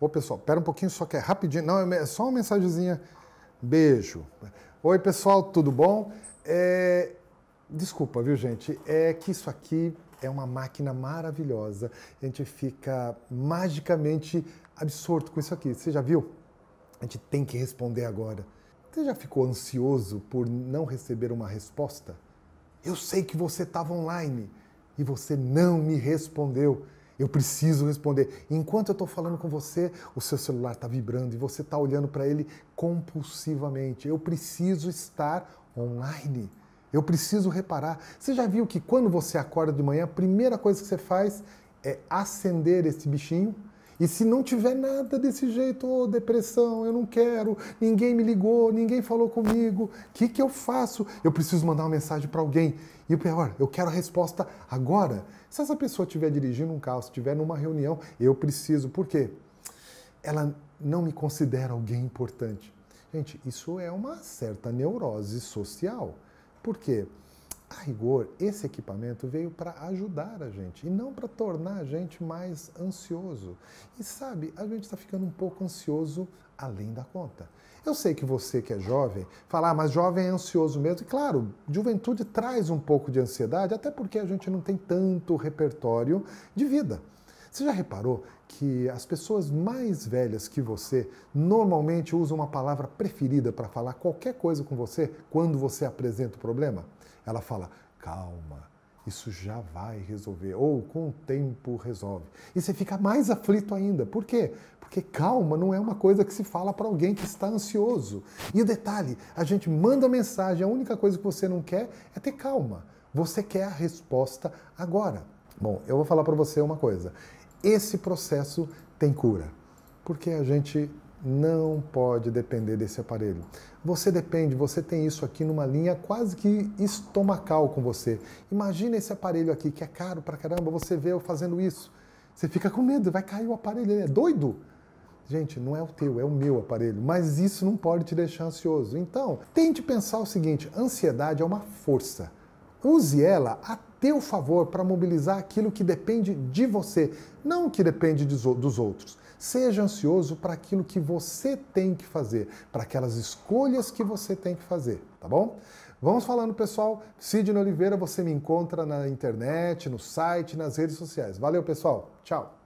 Ô pessoal, pera um pouquinho só que é rapidinho. Não, é, é só uma mensagenzinha. Beijo. Oi pessoal, tudo bom? É... Desculpa, viu gente? É que isso aqui é uma máquina maravilhosa. A gente fica magicamente absorto com isso aqui. Você já viu? A gente tem que responder agora. Você já ficou ansioso por não receber uma resposta? Eu sei que você estava online e você não me respondeu. Eu preciso responder. Enquanto eu estou falando com você, o seu celular está vibrando e você está olhando para ele compulsivamente. Eu preciso estar online. Eu preciso reparar. Você já viu que quando você acorda de manhã, a primeira coisa que você faz é acender esse bichinho? E se não tiver nada desse jeito, oh, depressão, eu não quero, ninguém me ligou, ninguém falou comigo, o que, que eu faço? Eu preciso mandar uma mensagem para alguém. E o pior, eu quero a resposta agora. Se essa pessoa estiver dirigindo um carro, se estiver numa reunião, eu preciso. Por quê? Ela não me considera alguém importante. Gente, isso é uma certa neurose social. Por quê? a rigor, esse equipamento veio para ajudar a gente e não para tornar a gente mais ansioso. E sabe, a gente está ficando um pouco ansioso além da conta. Eu sei que você que é jovem, falar, ah, mas jovem é ansioso mesmo. E claro, juventude traz um pouco de ansiedade, até porque a gente não tem tanto repertório de vida. Você já reparou que as pessoas mais velhas que você normalmente usam uma palavra preferida para falar qualquer coisa com você quando você apresenta o problema? Ela fala: calma, isso já vai resolver, ou com o tempo resolve. E você fica mais aflito ainda. Por quê? Porque calma não é uma coisa que se fala para alguém que está ansioso. E o detalhe, a gente manda mensagem, a única coisa que você não quer é ter calma. Você quer a resposta agora. Bom, eu vou falar para você uma coisa. Esse processo tem cura. Porque a gente não pode depender desse aparelho. Você depende, você tem isso aqui numa linha quase que estomacal com você. Imagina esse aparelho aqui que é caro pra caramba, você vê eu fazendo isso. Você fica com medo, vai cair o aparelho, ele é doido. Gente, não é o teu, é o meu aparelho, mas isso não pode te deixar ansioso. Então, tente pensar o seguinte: ansiedade é uma força. Use ela a teu favor para mobilizar aquilo que depende de você, não que depende dos outros. Seja ansioso para aquilo que você tem que fazer, para aquelas escolhas que você tem que fazer, tá bom? Vamos falando, pessoal. Sidney Oliveira, você me encontra na internet, no site, nas redes sociais. Valeu, pessoal. Tchau.